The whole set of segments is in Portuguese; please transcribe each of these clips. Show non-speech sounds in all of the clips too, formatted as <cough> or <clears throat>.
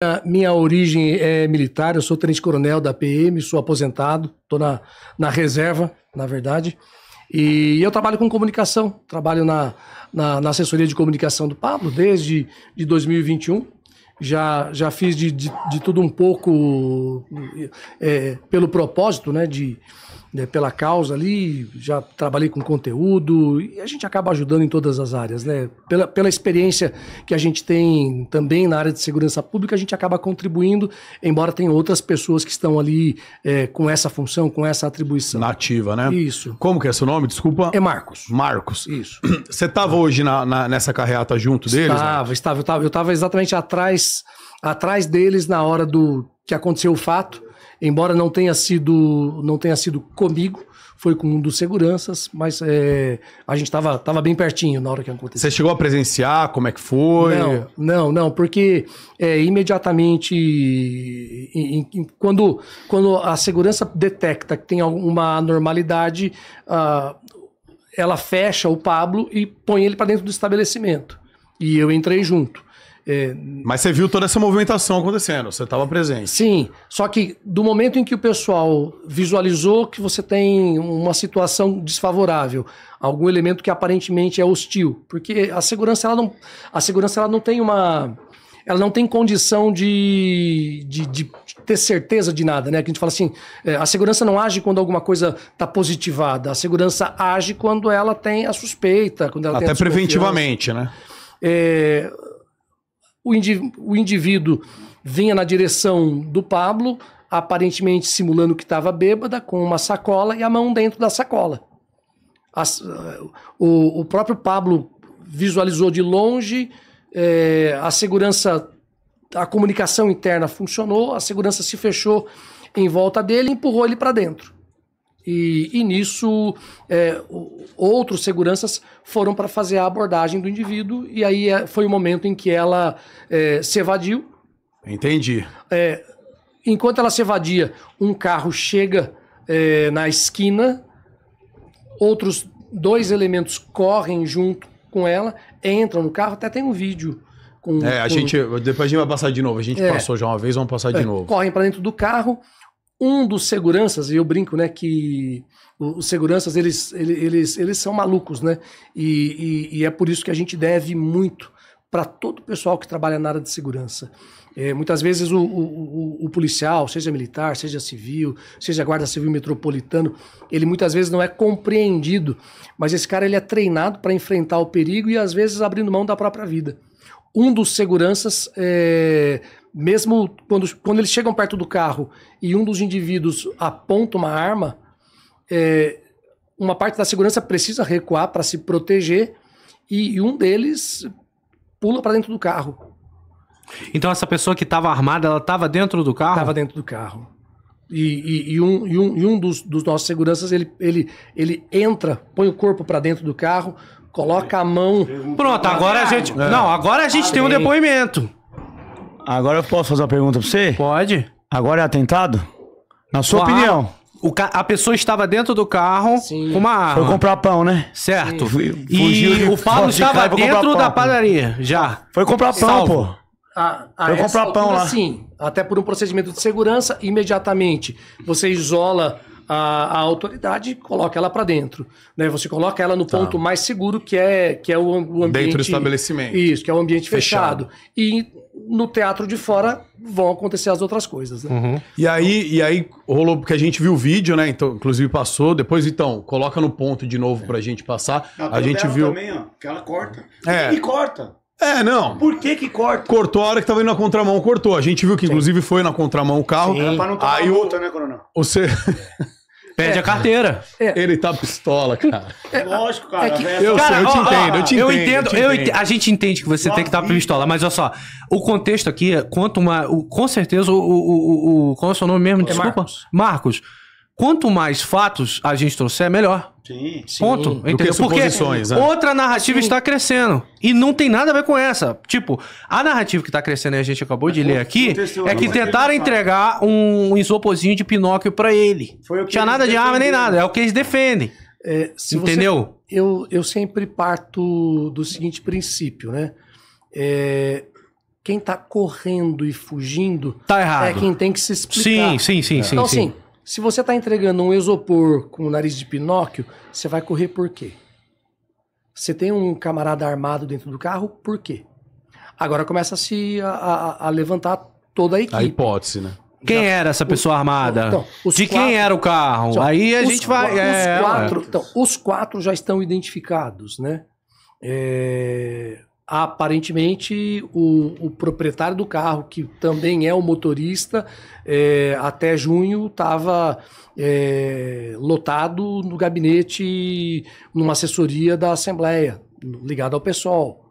Minha, minha origem é militar, eu sou tenente-coronel da PM, sou aposentado, estou na, na reserva, na verdade. E eu trabalho com comunicação, trabalho na, na, na assessoria de comunicação do Pablo desde de 2021. Já, já fiz de, de, de tudo um pouco é, pelo propósito né, de, né, pela causa ali, já trabalhei com conteúdo e a gente acaba ajudando em todas as áreas, né? Pela, pela experiência que a gente tem também na área de segurança pública, a gente acaba contribuindo, embora tenha outras pessoas que estão ali é, com essa função, com essa atribuição. Nativa, né? Isso. Como que é seu nome? Desculpa. É Marcos. Marcos. Isso. <clears throat> Você estava ah. hoje na, na, nessa carreata junto deles? Estava, né? estava. Eu estava exatamente atrás, atrás deles na hora do que aconteceu o fato. Embora não tenha sido, não tenha sido comigo, foi com um dos seguranças, mas é, a gente estava tava bem pertinho na hora que aconteceu. Você chegou a presenciar como é que foi? Não, não, não porque é, imediatamente, em, em, quando, quando a segurança detecta que tem alguma anormalidade, ah, ela fecha o Pablo e põe ele para dentro do estabelecimento. E eu entrei junto. É... Mas você viu toda essa movimentação acontecendo, você estava presente. Sim, só que do momento em que o pessoal visualizou que você tem uma situação desfavorável, algum elemento que aparentemente é hostil, porque a segurança ela não, a segurança ela não tem uma ela não tem condição de, de, de, ter certeza de nada, né? Que a gente fala assim, é, a segurança não age quando alguma coisa está positivada, a segurança age quando ela tem a suspeita, quando ela Até tem a preventivamente, né? É, o, o indivíduo vinha na direção do Pablo, aparentemente simulando que estava bêbada, com uma sacola e a mão dentro da sacola. As, ah, o, o, próprio Pablo visualizou de longe, é, a segurança, a comunicação interna funcionou, a segurança se fechou em volta dele e empurrou ele para dentro. E, e nisso, é, outros seguranças foram para fazer a abordagem do indivíduo, e aí é, foi o momento em que ela é, se evadiu. Entendi. É, enquanto ela se evadia, um carro chega é, na esquina, outros dois elementos correm junto com ela, entram no carro, até tem um vídeo Com, é, a gente. Depois a gente vai passar de novo. A gente é, passou já uma vez, vamos passar de é, novo. Correm para dentro do carro, um dos seguranças, e eu brinco, né, que os seguranças, eles, eles, eles são malucos, né? E, e, e é por isso que a gente deve muito para todo o pessoal que trabalha na área de segurança. É, muitas vezes o, o, o, policial, seja militar, seja civil, seja guarda civil metropolitano, ele muitas vezes não é compreendido, mas esse cara ele é treinado para enfrentar o perigo e às vezes abrindo mão da própria vida. Um dos seguranças é, mesmo quando, quando eles chegam perto do carro e um dos indivíduos aponta uma arma, é, uma parte da segurança precisa recuar para se proteger e, e um deles pula para dentro do carro. Então essa pessoa que estava armada, ela estava dentro do carro? Estava dentro do carro. E, e, e, um, e um, e um dos, dos nossos seguranças, ele, ele, ele entra, põe o corpo para dentro do carro, coloca a mão. Pronto, agora a gente. É. Não, agora a gente ah, tem um depoimento. Agora eu posso fazer uma pergunta pra você? Pode. Agora é atentado? Na sua opinião. O ca- A pessoa estava dentro do carro Sim. com uma arma. Foi comprar pão, né? Certo. fugiu E o Paulo estava dentro pão. da padaria, já. Foi comprar pão, Salvo. pô. A, a Foi comprar pão altura, lá. Sim, até por um procedimento de segurança, imediatamente você isola a, a autoridade coloca ela para dentro. Né? Você coloca ela no tá. ponto mais seguro, que é, que é o, o ambiente. Dentro do estabelecimento. Isso, que é o ambiente fechado. fechado. E no teatro de fora vão acontecer as outras coisas. Né? Uhum. E, aí, e aí rolou, porque a gente viu o vídeo, né? Então, inclusive passou. Depois, então, coloca no ponto de novo é. pra gente passar. Não, a gente viu. também, ó, que ela corta. É. E corta. É, não. Por que que corta? Cortou a hora que tava indo na contramão, cortou. A gente viu que, Sim. inclusive, foi na contramão o carro. Sim. Era pra não tomar aí multa, o... né, Coronel? Você... <laughs> Pede é, a carteira. É. Ele tá pistola, cara. É, Lógico, é cara. Que, né? eu, cara sei, eu, te ó, entendo, ó, eu te eu entendo, entendo, eu a gente entende que você Nossa, tem que estar tá pistola, mas olha só, o contexto aqui, é quanto uma. O, com certeza, o, o, o, o, Qual é o seu nome mesmo? É Desculpa. Marcos. Marcos Quanto mais fatos a gente trouxer, melhor. Sim, sim. Ponto. Do Porque né? outra narrativa sim. está crescendo. E não tem nada a ver com essa. Tipo, a narrativa que está crescendo e a gente acabou de é, ler aqui é, é que tentaram entregar um isopozinho de Pinóquio para ele. Foi o que Tinha nada de arma nem nada. É o que eles defendem. É, entendeu? Você, eu, eu sempre parto do seguinte princípio, né? É, quem está correndo e fugindo tá errado. é quem tem que se explicar. Sim, sim, sim, é. sim. Então, sim. assim se você está entregando um isopor com o nariz de Pinóquio, você vai correr por quê? Você tem um camarada armado dentro do carro, por quê? Agora começa a se a, a, levantar toda a equipe. A hipótese, né? Quem Já, era essa pessoa armada? Então, de quatro, quem era o carro? Então, Aí a gente vai. é, quatro, é. então, os quatro já estão identificados, né? É, aparentemente o, o, proprietário do carro, que também é o motorista, é, até junho estava é, lotado no gabinete, numa assessoria da Assembleia, ligado ao pessoal.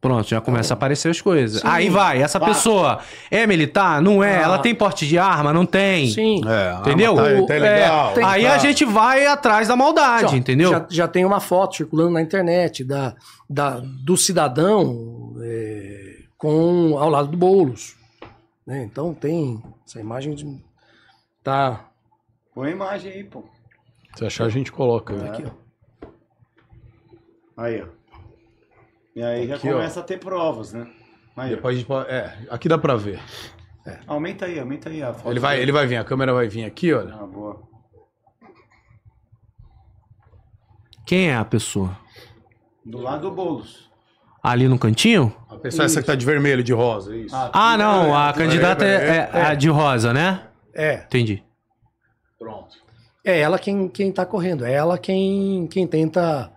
Pronto, já começa a é. aparecer as coisas. Sim. Aí vai, essa pessoa é militar? Não é. Ah. Ela tem porte de arma? Não tem. Sim. É, ah, entendeu? Tá, tá é, legal, é, aí tá. a gente vai atrás da maldade, já, entendeu? Já, já, tem uma foto circulando na internet da, da, do cidadão é, com ao lado do Boulos. Né? Então tem essa imagem de. Tá. Põe a imagem aí, pô. Se achar, a gente coloca. Aqui, ó. Aí, ó. E aí aqui, já começa ó. a ter provas, né? Aí, Depois a gente É, aqui dá pra ver. É. Aumenta aí, aumenta aí a foto. Ele vai, ele vai vir, a câmera vai vir aqui, olha. Ah, boa. Quem é a pessoa? Do lado do Boulos. Ali no cantinho? A pessoa isso. essa que tá de vermelho, de rosa, é isso. Ah, ah não, é, a é candidata é, é, é, de rosa, né? É. Entendi. Pronto. É ela quem, quem tá correndo, é ela quem, quem tenta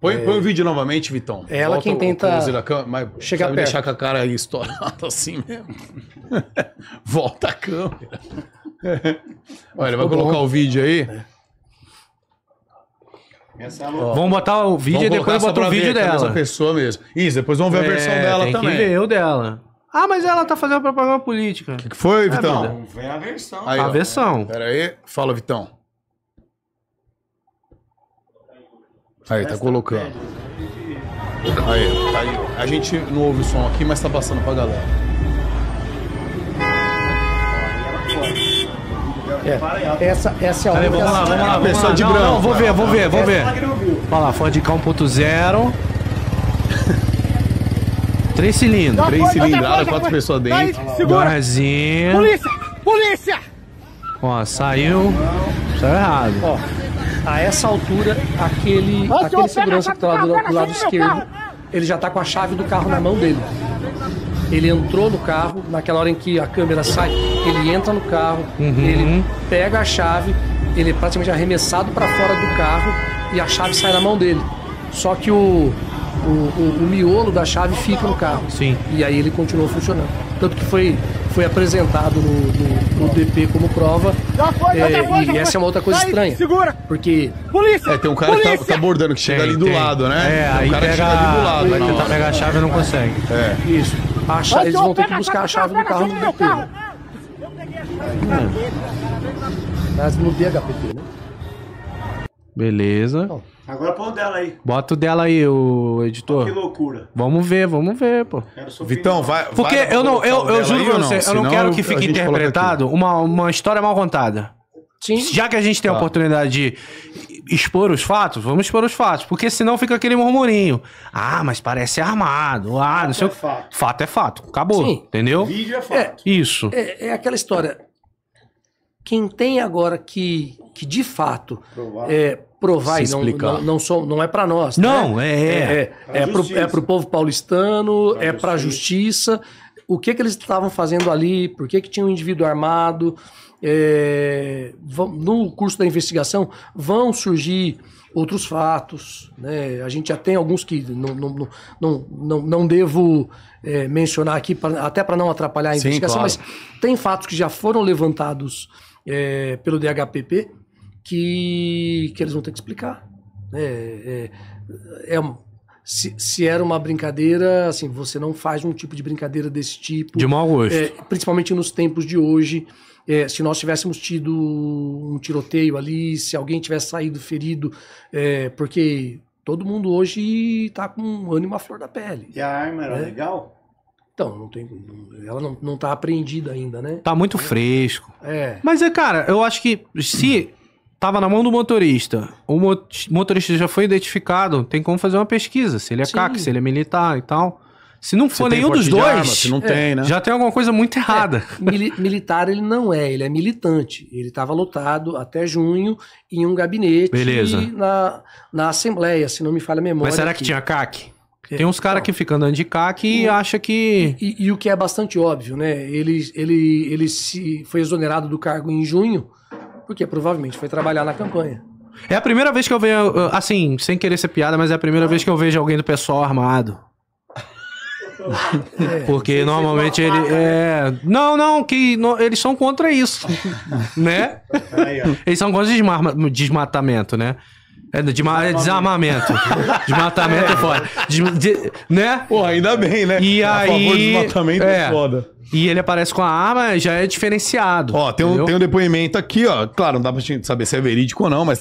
Põe, é... põe o vídeo novamente, Vitão. É ela Volta quem tenta câmera, mas chegar perto. deixar com a cara estourada assim mesmo. <laughs> Volta a câmera. <laughs> Olha, vai colocar bom. o vídeo aí. É, é vamos botar o vídeo vamos e depois botar o vídeo dela. Essa pessoa mesmo. Isso, depois vamos ver a é, versão dela tem também. Que ver o dela. Ah, mas ela tá fazendo propaganda política. O que, que, foi, é, Vitão? Vamos ver a versão. Aí, a ó. versão. Pera aí. Fala, Vitão. Aí, tá colocando. Aí, tá aí, a gente não ouve o som aqui, mas tá passando pra galera. É, essa, essa é a única... Vamos lá, vamos lá, pessoa lá. de não, branco. Não, vou ver, vou ver, vou ver. Olha é lá, de K 1.0. Três cilindros. Três cilindrados, quatro pessoas dentro. Barzinho. Polícia! Polícia! Ó, saiu. Saiu errado. Ó. A essa altura, aquele, aquele segurança que está lá do, do lado esquerdo, né? ele já está com a chave do carro na mão dele. Ele entrou no carro, naquela hora em que a câmera sai, ele entra no carro, uhum. ele pega a chave, ele é praticamente arremessado para fora do carro e a chave sai na mão dele. Só que o, o, o, o, miolo da chave fica no carro. Sim. E aí ele continuou funcionando. Tanto que foi foi apresentado no, no, no DP como prova. Foi, é, foi, e essa é uma outra coisa estranha. Segura! Porque. Polícia! É, tem um cara polícia. que tá, tá que chega tem, ali do tem. lado, né? É, aí um cara pega, chega ali do lado. Vai né? tentar pegar a chave e não consegue. É. Isso. A chave, eles vão ter que buscar a chave do carro do DP. Né? Hum. Mas no DHPT, né? Beleza. Então. Agora põe o dela aí. Bota o dela aí, o editor. que loucura. Vamos ver, vamos ver, pô. Vitão, vai. Porque vai eu não, eu, eu juro pra você, não? eu não Senão quero que fique interpretado uma, uma história mal contada. Sim. Já que a gente tem a tá. oportunidade de expor os fatos, vamos expor os fatos. Porque senão fica aquele murmurinho. Ah, mas parece armado. Ah, fato não sei é o... fato. fato é fato. Acabou. Sim. Entendeu? Vídeo é, é fato. É, isso. É, é, aquela história. Quem tem agora que, que de fato É, provar Se não, explicar. não, não, não é para nós. Né? Não, né? é. É, é, é para é o é povo paulistano, pra é para a justiça. O que, que eles estavam fazendo ali, por que, que tinha um indivíduo armado. É, no curso da investigação vão surgir outros fatos. Né? A gente já tem alguns que não, não, não, não, não devo é, mencionar aqui, pra, até para não atrapalhar a Sim, investigação, claro. mas tem fatos que já foram levantados é, pelo DHPP que, que eles vão ter que explicar. Né? É, é, é se, se, era uma brincadeira, assim, você não faz um tipo de brincadeira desse tipo. De mau gosto. É, principalmente nos tempos de hoje. É, se nós tivéssemos tido um tiroteio ali, se alguém tivesse saído ferido, é, porque todo mundo hoje está com um ânimo à flor da pele. E a arma era né? legal? Então, não tem, ela não, não tá apreendida ainda, né? Tá muito fresco. É. Mas, é, cara, eu acho que se tava na mão do motorista. O motorista já foi identificado, tem como fazer uma pesquisa, se ele é CAC, se ele é militar e tal. Se não for se nenhum dos dois, arma, se não é, tem, né? já tem alguma coisa muito é, errada. É, militar ele não é, ele é militante. Ele estava lotado até junho em um gabinete Beleza. Na, na Assembleia, se não me falha a memória. Mas será aqui. que tinha CAC? É, tem uns caras então. que ficam andando de cac e, e acha que. E, e, o que é bastante óbvio, né? Ele, ele, ele se foi exonerado do cargo em junho porque provavelmente foi trabalhar na campanha. É a primeira vez que eu vejo, uh, assim, sem querer ser piada, mas é a primeira vez que eu vejo alguém do pessoal armado. <laughs> É, Porque normalmente ele. Né? É... Não, não, que eles são contra isso. <laughs> né? Eles são contra desma desmatamento, né? É, de é desarmamento. <laughs> Desmatamento é fora. De, de, né? Pô, ainda bem, né? E a aí, favor do desmatamento é, é foda. E ele aparece com a arma, já é diferenciado. Ó, tem um, tem um depoimento aqui, ó. Claro, não dá pra gente saber se é verídico ou não, mas